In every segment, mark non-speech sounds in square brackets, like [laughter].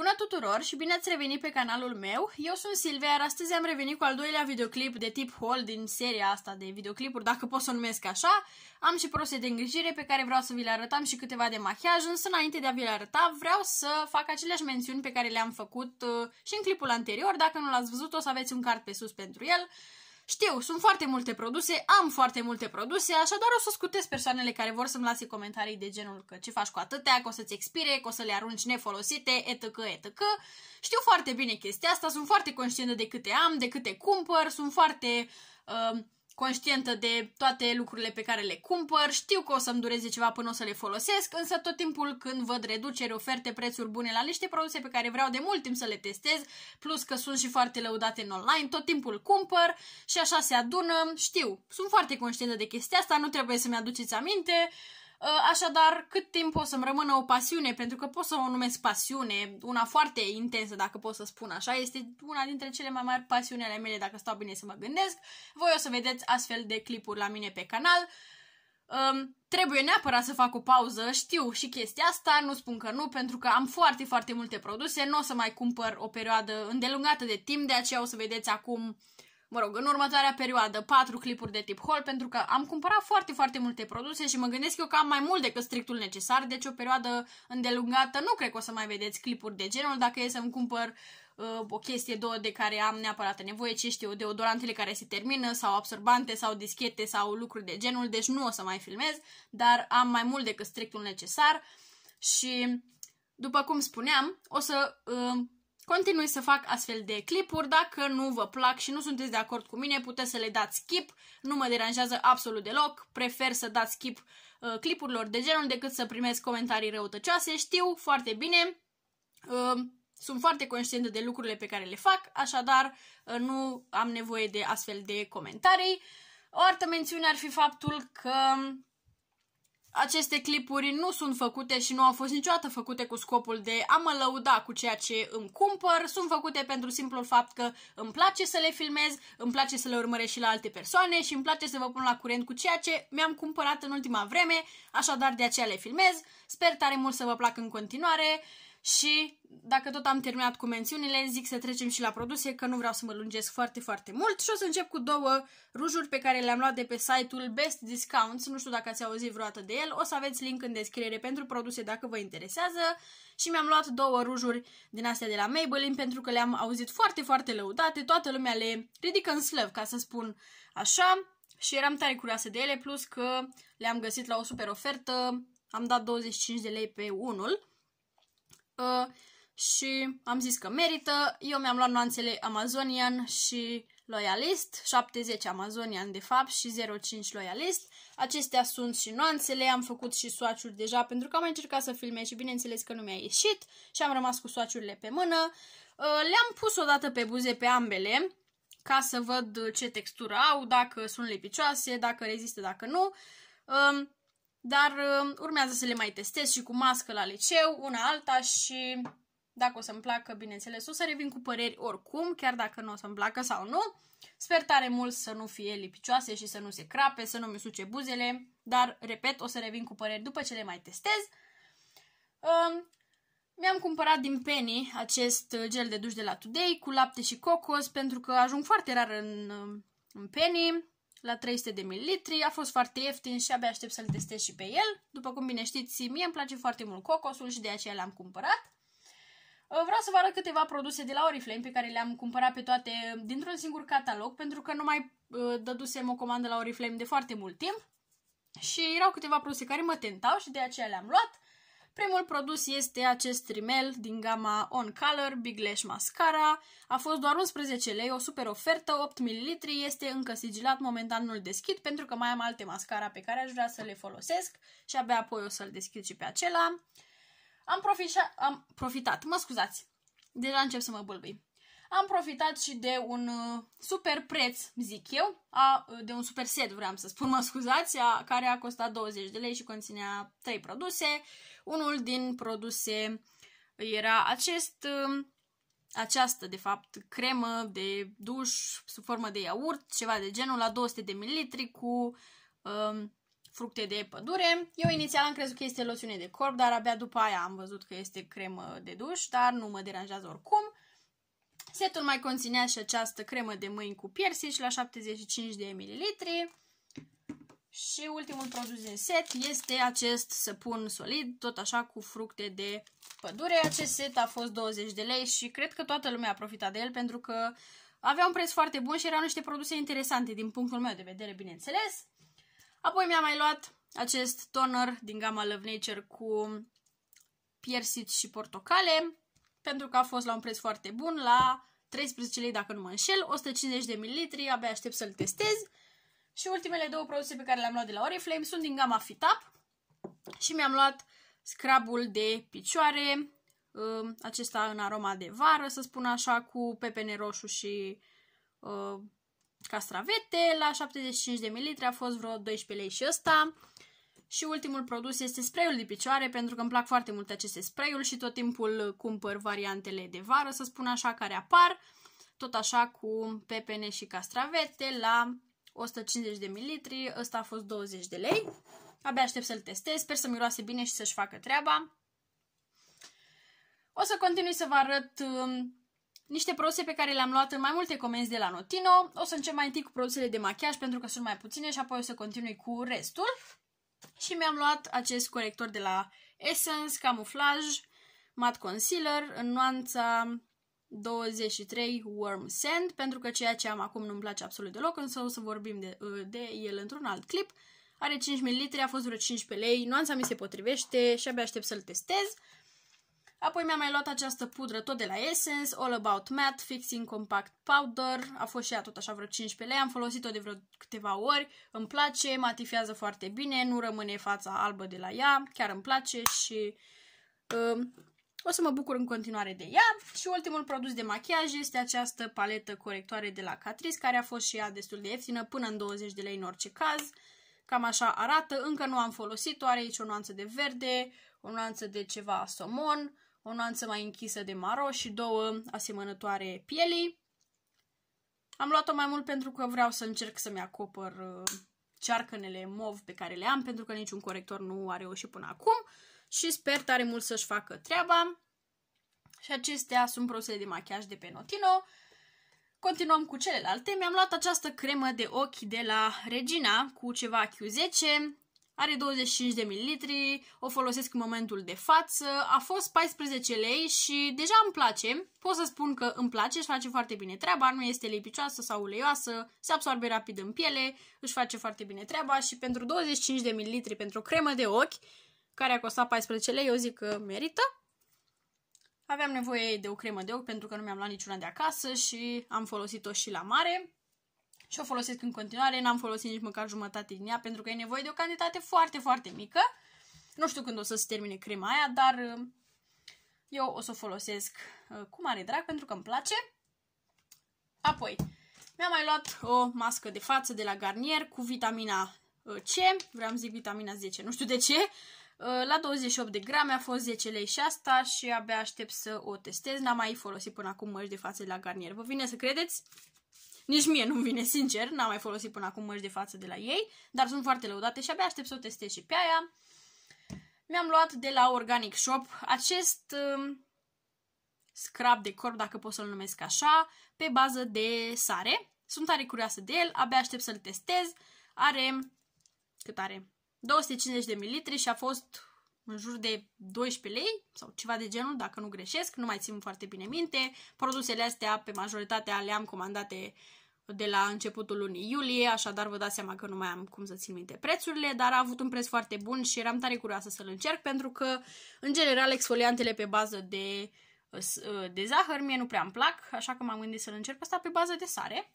Bună tuturor și bine ați revenit pe canalul meu! Eu sunt Silvia, iar astăzi am revenit cu al doilea videoclip de tip haul din seria asta de videoclipuri, dacă pot să o numesc așa. Am și prose de îngrijire pe care vreau să vi le arătam și câteva de machiaj, însă înainte de a vi le arăta vreau să fac aceleași mențiuni pe care le-am făcut uh, și în clipul anterior. Dacă nu l-ați văzut, o să aveți un card pe sus pentru el. Știu, sunt foarte multe produse, am foarte multe produse, așadar o să scutez persoanele care vor să-mi lase comentarii de genul că ce faci cu atâtea, că o să-ți expire, că o să le arunci nefolosite, etc., etc. Știu foarte bine chestia asta, sunt foarte conștientă de câte am, de câte cumpăr, sunt foarte... Uh, conștientă de toate lucrurile pe care le cumpăr, știu că o să-mi dureze ceva până o să le folosesc, însă tot timpul când văd reduceri, oferte, prețuri bune la niște produse pe care vreau de mult timp să le testez, plus că sunt și foarte lăudate în online, tot timpul cumpăr și așa se adună, știu, sunt foarte conștientă de chestia asta, nu trebuie să-mi aduceți aminte, Uh, așadar, cât timp o să-mi rămână o pasiune, pentru că pot să o numesc pasiune, una foarte intensă, dacă pot să spun așa, este una dintre cele mai mari pasiuni ale mele, dacă stau bine să mă gândesc. Voi o să vedeți astfel de clipuri la mine pe canal. Um, trebuie neapărat să fac o pauză, știu și chestia asta, nu spun că nu, pentru că am foarte, foarte multe produse, nu o să mai cumpăr o perioadă îndelungată de timp, de aceea o să vedeți acum uh, mă rog, în următoarea perioadă, patru clipuri de tip haul, pentru că am cumpărat foarte, foarte multe produse și mă gândesc eu că am mai mult decât strictul necesar, deci o perioadă îndelungată nu cred că o să mai vedeți clipuri de genul, dacă e să-mi cumpăr uh, o chestie, două de care am neapărat nevoie, ce știu, deodorantele care se termină, sau absorbante, sau dischete, sau lucruri de genul, deci nu o să mai filmez, dar am mai mult decât strictul necesar și, după cum spuneam, o să... Uh, Continui să fac astfel de clipuri. Dacă nu vă plac și nu sunteți de acord cu mine, puteți să le dați skip. Nu mă deranjează absolut deloc. Prefer să dați skip uh, clipurilor de genul decât să primesc comentarii răutăcioase. Știu foarte bine. Uh, sunt foarte conștientă de lucrurile pe care le fac, așadar uh, nu am nevoie de astfel de comentarii. O altă mențiune ar fi faptul că aceste clipuri nu sunt făcute și nu au fost niciodată făcute cu scopul de a mă lăuda cu ceea ce îmi cumpăr, sunt făcute pentru simplul fapt că îmi place să le filmez, îmi place să le urmăresc și la alte persoane și îmi place să vă pun la curent cu ceea ce mi-am cumpărat în ultima vreme, așadar de aceea le filmez. Sper tare mult să vă placă în continuare. Și dacă tot am terminat cu mențiunile, zic să trecem și la produse, că nu vreau să mă lungesc foarte, foarte mult. Și o să încep cu două rujuri pe care le-am luat de pe site-ul Best Discounts, nu știu dacă ați auzit vreodată de el, o să aveți link în descriere pentru produse dacă vă interesează. Și mi-am luat două rujuri din astea de la Maybelline pentru că le-am auzit foarte, foarte lăudate, toată lumea le ridică în slăv, ca să spun așa. Și eram tare curioasă de ele, plus că le-am găsit la o super ofertă, am dat 25 de lei pe unul. Uh, și am zis că merită. Eu mi-am luat nuanțele Amazonian și Loyalist, 70 Amazonian de fapt și 05 Loyalist. Acestea sunt și nuanțele, am făcut și swatch-uri deja pentru că am încercat să filmez și bineînțeles că nu mi-a ieșit și am rămas cu swatch-urile pe mână. Uh, le-am pus odată pe buze pe ambele ca să văd ce textură au, dacă sunt lipicioase, dacă rezistă, dacă nu. Um, dar um, urmează să le mai testez și cu mască la liceu, una alta și dacă o să-mi placă, bineînțeles, o să revin cu păreri oricum, chiar dacă nu o să-mi placă sau nu. Sper tare mult să nu fie lipicioase și să nu se crape, să nu mi suce buzele, dar, repet, o să revin cu păreri după ce le mai testez. Um, mi-am cumpărat din Penny acest uh, gel de duș de la Today cu lapte și cocos pentru că ajung foarte rar în, um, în Penny la 300 de mililitri, a fost foarte ieftin și abia aștept să-l testez și pe el. După cum bine știți, mie îmi place foarte mult cocosul și de aceea l-am cumpărat. Uh, vreau să vă arăt câteva produse de la Oriflame pe care le-am cumpărat pe toate uh, dintr-un singur catalog, pentru că nu mai uh, dădusem o comandă la Oriflame de foarte mult timp. Și erau câteva produse care mă tentau și de aceea le-am luat. Primul produs este acest rimel din gama On Color Big Lash Mascara. A fost doar 11 lei, o super ofertă, 8 ml, este încă sigilat, momentan nu-l deschid pentru că mai am alte mascara pe care aș vrea să le folosesc și abia apoi o să-l deschid și pe acela. Am, profișa, am profitat, mă scuzați, deja încep să mă bâlbâi. Am profitat și de un uh, super preț, zic eu, a, uh, de un super set, vreau să spun, [laughs] mă scuzați, a, care a costat 20 de lei și conținea 3 produse. Unul din produse era acest, uh, această, de fapt, cremă de duș sub formă de iaurt, ceva de genul, la 200 de mililitri cu... Um, fructe de pădure. Eu inițial am crezut că este loțiune de corp, dar abia după aia am văzut că este cremă de duș, dar nu mă deranjează oricum. Setul mai conținea și această cremă de mâini cu piersici la 75 de ml. Și ultimul produs din set este acest săpun solid, tot așa cu fructe de pădure. Acest set a fost 20 de lei și cred că toată lumea a profitat de el pentru că avea un preț foarte bun și erau niște produse interesante din punctul meu de vedere, bineînțeles. Apoi mi a mai luat acest toner din gama Love Nature cu piersici și portocale pentru că a fost la un preț foarte bun, la 13 lei dacă nu mă înșel, 150 de mililitri, abia aștept să-l testez. Și ultimele două produse pe care le-am luat de la Oriflame sunt din gama Fitap și mi-am luat scrabul de picioare, uh, acesta în aroma de vară, să spun așa, cu pepene roșu și uh, castravete, la 75 de ml a fost vreo 12 lei și ăsta. Și ultimul produs este sprayul de picioare, pentru că îmi plac foarte mult aceste sprayuri și tot timpul cumpăr variantele de vară, să spun așa, care apar, tot așa cu pepene și castravete la 150 de mililitri, ăsta a fost 20 de lei. Abia aștept să-l testez, sper să miroase bine și să-și facă treaba. O să continui să vă arăt um, niște produse pe care le-am luat în mai multe comenzi de la Notino. O să încep mai întâi cu produsele de machiaj pentru că sunt mai puține și apoi o să continui cu restul și mi-am luat acest corector de la Essence Camouflage Matte Concealer în nuanța 23 Warm Sand, pentru că ceea ce am acum nu-mi place absolut deloc, însă o să vorbim de, ă, de el într-un alt clip. Are 5 ml, a fost vreo 15 lei, nuanța mi se potrivește și abia aștept să-l testez. Apoi mi-am mai luat această pudră tot de la Essence, All About Matte, Fixing Compact Powder, a fost și ea tot așa vreo 15 lei, am folosit-o de vreo câteva ori, îmi place, matifiază foarte bine, nu rămâne fața albă de la ea, chiar îmi place și um, o să mă bucur în continuare de ea. Și ultimul produs de machiaj este această paletă corectoare de la Catrice, care a fost și ea destul de ieftină, până în 20 de lei în orice caz. Cam așa arată, încă nu am folosit-o, are aici o nuanță de verde, o nuanță de ceva somon, o nuanță mai închisă de maro și două asemănătoare pielii. Am luat-o mai mult pentru că vreau să încerc să-mi acopăr uh, cearcănele mov pe care le am, pentru că niciun corector nu a reușit până acum și sper tare mult să-și facă treaba. Și acestea sunt produsele de machiaj de pe Notino. Continuăm cu celelalte. Mi-am luat această cremă de ochi de la Regina cu ceva Q10. Are 25 de mililitri, o folosesc în momentul de față, a fost 14 lei și deja îmi place. Pot să spun că îmi place, își face foarte bine treaba, nu este lipicioasă sau uleioasă, se absorbe rapid în piele, își face foarte bine treaba și pentru 25 de mililitri pentru o cremă de ochi, care a costat 14 lei, eu zic că merită. Aveam nevoie de o cremă de ochi pentru că nu mi-am luat niciuna de acasă și am folosit-o și la mare și o folosesc în continuare, n-am folosit nici măcar jumătate din ea pentru că e nevoie de o cantitate foarte, foarte mică. Nu știu când o să se termine crema aia, dar uh, eu o să o folosesc uh, cu mare drag pentru că îmi place. Apoi, mi-am mai luat o mască de față de la Garnier cu vitamina uh, C, vreau zic vitamina 10, nu știu de ce, la 28 de grame a fost 10 lei și asta și abia aștept să o testez. N-am mai folosit până acum măști de față de la Garnier. Vă vine să credeți? Nici mie nu-mi vine sincer, n-am mai folosit până acum mărci de față de la ei, dar sunt foarte lăudate și abia aștept să o testez și pe aia. Mi-am luat de la Organic Shop acest uh, scrap de corp, dacă pot să-l numesc așa, pe bază de sare. Sunt tare curioasă de el, abia aștept să-l testez. Are, cât are? 250 de mililitri și a fost în jur de 12 lei sau ceva de genul, dacă nu greșesc, nu mai țin foarte bine minte. Produsele astea, pe majoritatea, le-am comandate de la începutul lunii iulie, așadar vă dați seama că nu mai am cum să țin minte prețurile, dar a avut un preț foarte bun și eram tare curioasă să-l încerc pentru că, în general, exfoliantele pe bază de, de zahăr mie nu prea îmi plac, așa că m-am gândit să-l încerc asta pe bază de sare.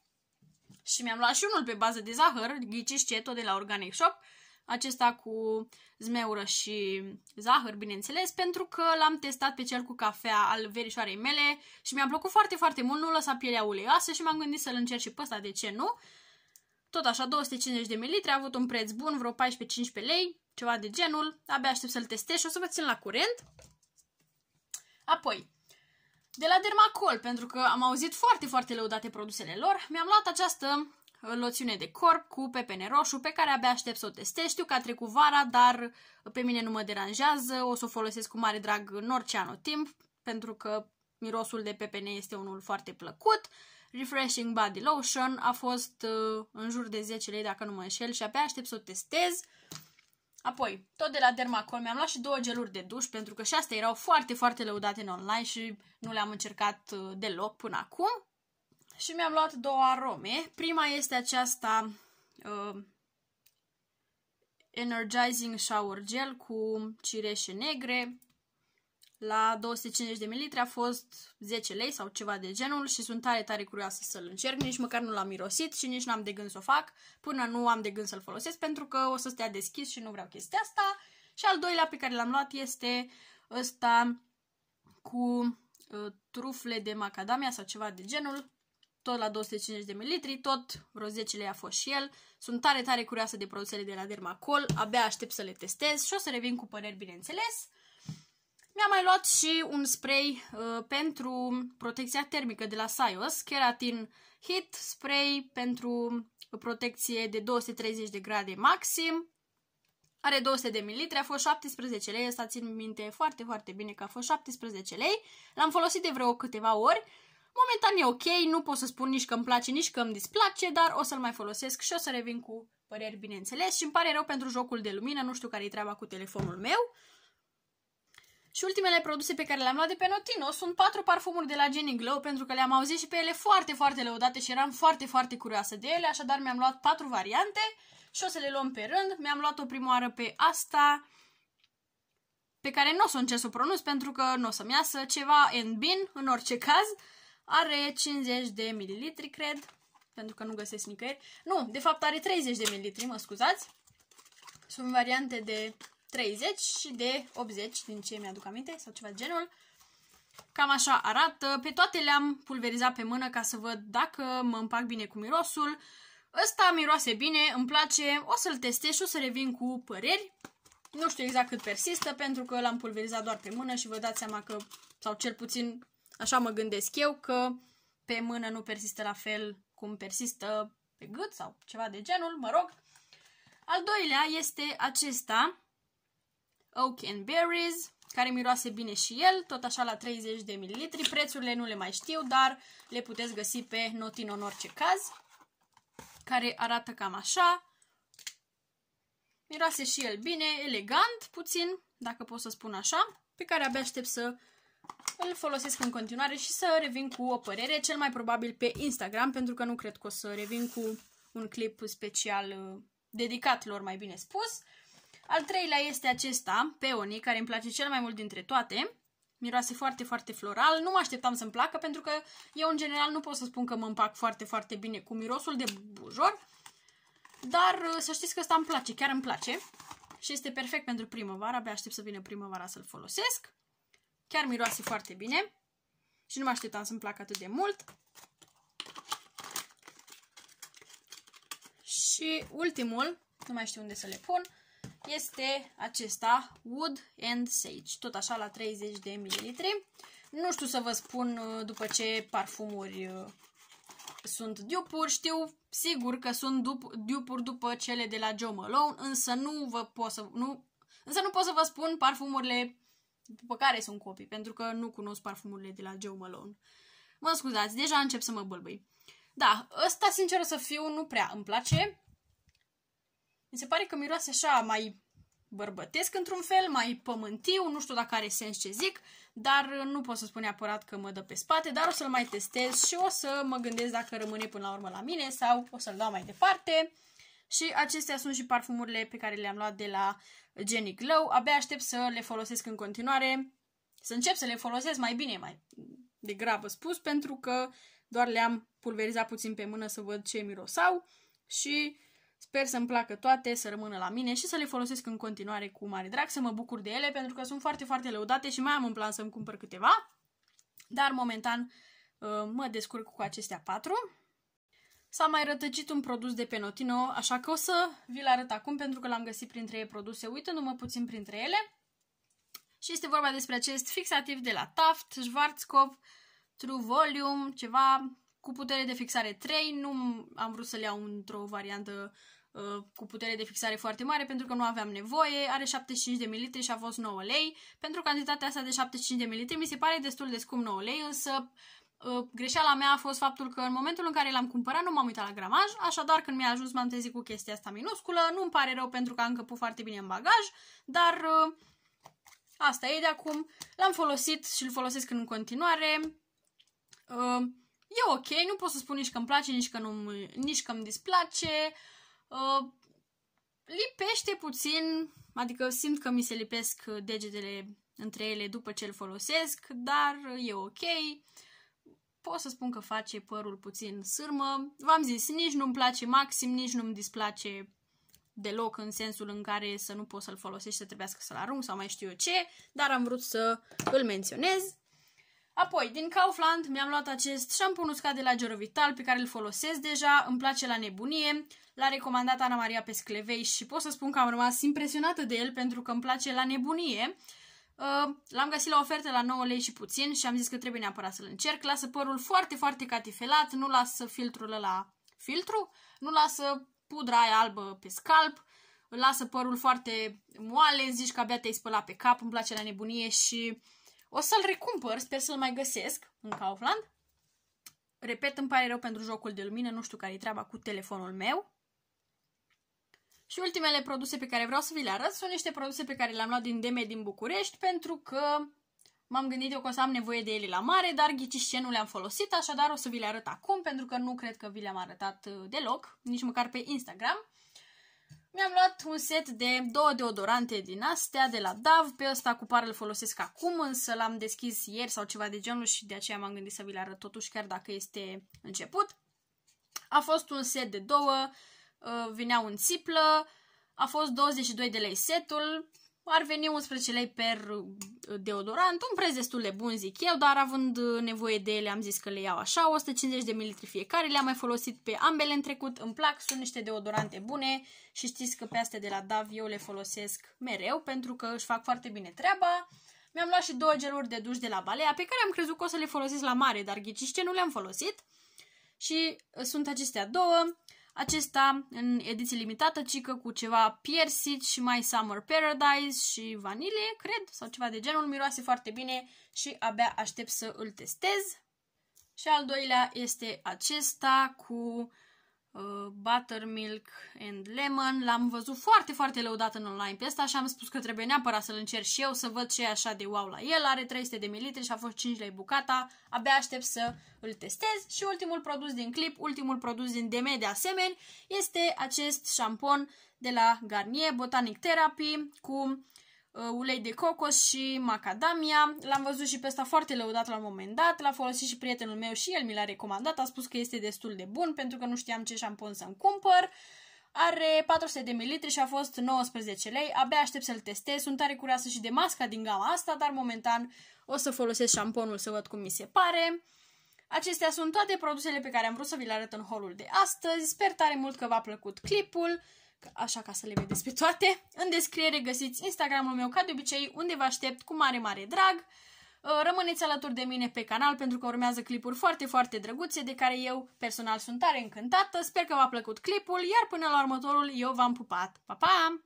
Și mi-am luat și unul pe bază de zahăr, ghiciți ce, tot de la Organic Shop, uh, acesta cu zmeură și zahăr, bineînțeles, pentru că l-am testat pe cel cu cafea al verișoarei mele și mi-a plăcut foarte, foarte mult, nu lăsa pielea uleioasă și m-am gândit să-l încerc și pe ăsta, de ce nu? Tot așa, 250 de ml, a avut un preț bun, vreo 14-15 lei, ceva de genul, abia aștept să-l testez și o să vă țin la curent. Apoi, de la Dermacol, pentru că am auzit foarte, foarte lăudate produsele lor, mi-am luat această loțiune de corp cu pepene roșu pe care abia aștept să o testez. Știu că a trecut vara, dar pe mine nu mă deranjează, o să o folosesc cu mare drag în orice anotimp, pentru că mirosul de pepene este unul foarte plăcut. Refreshing Body Lotion a fost uh, în jur de 10 lei, dacă nu mă înșel, și abia aștept să o testez. Apoi, tot de la Dermacol mi-am luat și două geluri de duș, pentru că și astea erau foarte, foarte lăudate în online și nu le-am încercat uh, deloc până acum și mi-am luat două arome. Prima este aceasta uh, Energizing Shower Gel cu cireșe negre. La 250 de ml a fost 10 lei sau ceva de genul și sunt tare, tare curioasă să-l încerc. Nici măcar nu l-am mirosit și nici n-am de gând să o fac până nu am de gând să-l folosesc pentru că o să stea deschis și nu vreau chestia asta. Și al doilea pe care l-am luat este ăsta cu uh, trufle de macadamia sau ceva de genul tot la 250 de mililitri tot vreo 10 lei a fost și el. Sunt tare, tare curioasă de produsele de la Dermacol, abia aștept să le testez și o să revin cu păreri, bineînțeles. Mi-am mai luat și un spray uh, pentru protecția termică de la Sios, Keratin Heat Spray pentru protecție de 230 de grade maxim. Are 200 de mililitri a fost 17 lei, ăsta țin minte foarte, foarte bine că a fost 17 lei. L-am folosit de vreo câteva ori Momentan e ok, nu pot să spun nici că îmi place, nici că îmi displace, dar o să-l mai folosesc și o să revin cu păreri, bineînțeles. Și îmi pare rău pentru jocul de lumină, nu știu care-i treaba cu telefonul meu. Și ultimele produse pe care le-am luat de pe Notino sunt patru parfumuri de la Jenny Glow pentru că le-am auzit și pe ele foarte, foarte lăudate și eram foarte, foarte curioasă de ele, așadar mi-am luat patru variante și o să le luăm pe rând. Mi-am luat o prima oară pe asta, pe care nu o să încerc să o pronunț pentru că nu o să-mi iasă ceva and bin în orice caz. Are 50 de mililitri, cred, pentru că nu găsesc nicăieri. Nu, de fapt are 30 de mililitri, mă scuzați. Sunt variante de 30 și de 80, din ce mi-aduc aminte, sau ceva genul. Cam așa arată. Pe toate le-am pulverizat pe mână ca să văd dacă mă împac bine cu mirosul. Ăsta miroase bine, îmi place, o să-l testez și o să revin cu păreri. Nu știu exact cât persistă, pentru că l-am pulverizat doar pe mână și vă dați seama că, sau cel puțin Așa mă gândesc eu că pe mână nu persistă la fel cum persistă pe gât sau ceva de genul, mă rog. Al doilea este acesta, Oak and Berries, care miroase bine și el, tot așa la 30 de mililitri. Prețurile nu le mai știu, dar le puteți găsi pe Notino în orice caz, care arată cam așa. Miroase și el bine, elegant puțin, dacă pot să spun așa, pe care abia aștept să îl folosesc în continuare și să revin cu o părere, cel mai probabil pe Instagram, pentru că nu cred că o să revin cu un clip special uh, dedicat lor, mai bine spus. Al treilea este acesta, Peony, care îmi place cel mai mult dintre toate. Miroase foarte, foarte floral. Nu mă așteptam să-mi placă, pentru că eu, în general, nu pot să spun că mă împac foarte, foarte bine cu mirosul de bujor. Dar uh, să știți că ăsta îmi place, chiar îmi place. Și este perfect pentru primăvară, abia aștept să vină primăvara să-l folosesc. Chiar miroase foarte bine și nu mă așteptam să-mi placă atât de mult. Și ultimul, nu mai știu unde să le pun, este acesta, Wood and Sage, tot așa la 30 de mililitri. Nu știu să vă spun uh, după ce parfumuri uh, sunt dupuri, știu sigur că sunt dupuri după cele de la Jo Malone, însă nu vă pot să, nu, însă nu pot să vă spun parfumurile după care sunt copii, pentru că nu cunosc parfumurile de la Joe Malone. Mă scuzați, deja încep să mă bălbâi. Da, ăsta, sincer să fiu, nu prea îmi place. Mi se pare că miroase așa mai bărbătesc într-un fel, mai pământiu, nu știu dacă are sens ce zic, dar nu pot să spun neapărat că mă dă pe spate, dar o să-l mai testez și o să mă gândesc dacă rămâne până la urmă la mine sau o să-l dau mai departe. Și acestea sunt și parfumurile pe care le-am luat de la Jenny Glow. Abia aștept să le folosesc în continuare, să încep să le folosesc mai bine, mai degrabă spus, pentru că doar le-am pulverizat puțin pe mână să văd ce mirosau și sper să-mi placă toate, să rămână la mine și să le folosesc în continuare cu mare drag, să mă bucur de ele pentru că sunt foarte, foarte lăudate și mai am în plan să-mi cumpăr câteva, dar momentan uh, mă descurc cu acestea patru. S-a mai rătăcit un produs de pe așa că o să vi-l arăt acum pentru că l-am găsit printre ei produse, uitându-mă puțin printre ele. Și este vorba despre acest fixativ de la Taft, Schwarzkopf, True Volume, ceva cu putere de fixare 3. Nu am vrut să-l iau într-o variantă uh, cu putere de fixare foarte mare pentru că nu aveam nevoie, are 75 de ml și a fost 9 lei. Pentru cantitatea asta de 75 de ml mi se pare destul de scump 9 lei, însă Uh, greșeala mea a fost faptul că în momentul în care l-am cumpărat nu m-am uitat la gramaj, așadar când mi-a ajuns m-am trezit cu chestia asta minusculă, nu-mi pare rău pentru că am încăput foarte bine în bagaj, dar uh, asta e de acum, l-am folosit și îl folosesc în continuare, uh, e ok, nu pot să spun nici că îmi place, nici că, nu, nici că îmi displace, uh, lipește puțin, adică simt că mi se lipesc degetele între ele după ce îl folosesc, dar e ok. Uh, pot să spun că face părul puțin sârmă. V-am zis, nici nu-mi place maxim, nici nu-mi displace deloc în sensul în care să nu poți să-l folosești, să trebuiască să-l arunc sau mai știu eu ce, dar am vrut să îl menționez. Apoi, din Kaufland mi-am luat acest șampun uscat de la Gerovital pe care îl folosesc deja, îmi place la nebunie, l-a recomandat Ana Maria Pesclevei și pot să spun că am rămas impresionată de el pentru că îmi place la nebunie. Uh, Uh, l-am găsit la ofertă la 9 lei și puțin și am zis că trebuie neapărat să-l încerc. Lasă părul foarte, foarte catifelat, nu lasă filtrul la filtru, nu lasă pudra aia albă pe scalp, lasă părul foarte moale, zici că abia te-ai spălat pe cap, îmi place la nebunie și o să-l recumpăr, sper să-l mai găsesc în Kaufland. Repet, îmi pare rău pentru jocul de lumină, nu știu care i treaba cu telefonul meu, și ultimele produse pe care vreau să vi le arăt sunt niște produse pe care le-am luat din Deme din București pentru că m-am gândit eu că o să am nevoie de ele la mare, dar ghiciți ce nu le-am folosit, așadar o să vi le arăt acum pentru că nu cred că vi le-am arătat uh, deloc, nici măcar pe Instagram. Mi-am luat un set de două deodorante din astea, de la DAV, pe ăsta cu pară îl folosesc acum, însă l-am deschis ieri sau ceva de genul și de aceea m-am gândit să vi le arăt totuși, chiar dacă este început. A fost un set de două Uh, vinea un țiplă, a fost 22 de lei setul, ar veni 11 lei per uh, deodorant, un preț destul de bun, zic eu, dar având uh, nevoie de ele, am zis că le iau așa, 150 de mililitri fiecare, le-am mai folosit pe ambele în trecut, îmi plac, sunt niște deodorante bune și știți că pe astea de la DAV eu le folosesc mereu pentru că își fac foarte bine treaba. Mi-am luat și două geluri de duș de la Balea pe care am crezut că o să le folosesc la mare, dar ghiciște ce nu le-am folosit. Și sunt acestea două. Acesta în ediție limitată, cică cu ceva piersici și mai Summer Paradise și vanilie, cred, sau ceva de genul. Miroase foarte bine și abia aștept să îl testez. Și al doilea este acesta cu Uh, buttermilk and Lemon. L-am văzut foarte, foarte lăudat în online pe ăsta și am spus că trebuie neapărat să-l încerc și eu să văd ce e așa de wow la el. Are 300 de ml și a fost 5 lei bucata. Abia aștept să îl testez. Și ultimul produs din clip, ultimul produs din DM de asemenea, este acest șampon de la Garnier Botanic Therapy cu Uh, ulei de cocos și macadamia. L-am văzut și pe ăsta foarte lăudat la un moment dat, l-a folosit și prietenul meu și el mi l-a recomandat, a spus că este destul de bun pentru că nu știam ce șampon să-mi cumpăr. Are 400 de ml și a fost 19 lei, abia aștept să-l testez, sunt tare curioasă și de masca din gama asta, dar momentan o să folosesc șamponul să văd cum mi se pare. Acestea sunt toate produsele pe care am vrut să vi le arăt în holul de astăzi, sper tare mult că v-a plăcut clipul așa ca să le vedeți pe toate. În descriere găsiți Instagramul meu ca de obicei, unde vă aștept cu mare, mare drag. Uh, rămâneți alături de mine pe canal pentru că urmează clipuri foarte, foarte drăguțe de care eu personal sunt tare încântată. Sper că v-a plăcut clipul, iar până la următorul eu v-am pupat. Pa, pa!